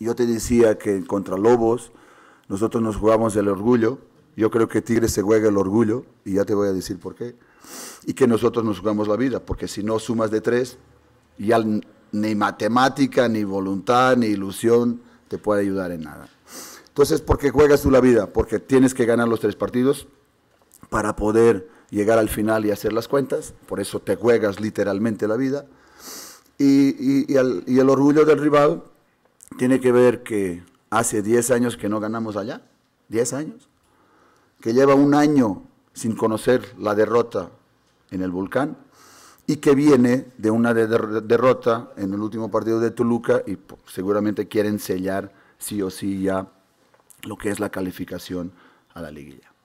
Yo te decía que contra Lobos nosotros nos jugamos el orgullo. Yo creo que Tigres se juega el orgullo, y ya te voy a decir por qué. Y que nosotros nos jugamos la vida, porque si no sumas de tres, ya ni matemática, ni voluntad, ni ilusión te puede ayudar en nada. Entonces, ¿por qué juegas tú la vida? Porque tienes que ganar los tres partidos para poder llegar al final y hacer las cuentas. Por eso te juegas literalmente la vida. Y, y el orgullo del rival tiene que ver que hace 10 años que no ganamos allá, 10 años, que lleva un año sin conocer la derrota en el volcán y que viene de una derrota en el último partido de Toluca y seguramente quieren sellar sí o sí ya lo que es la calificación a la liguilla.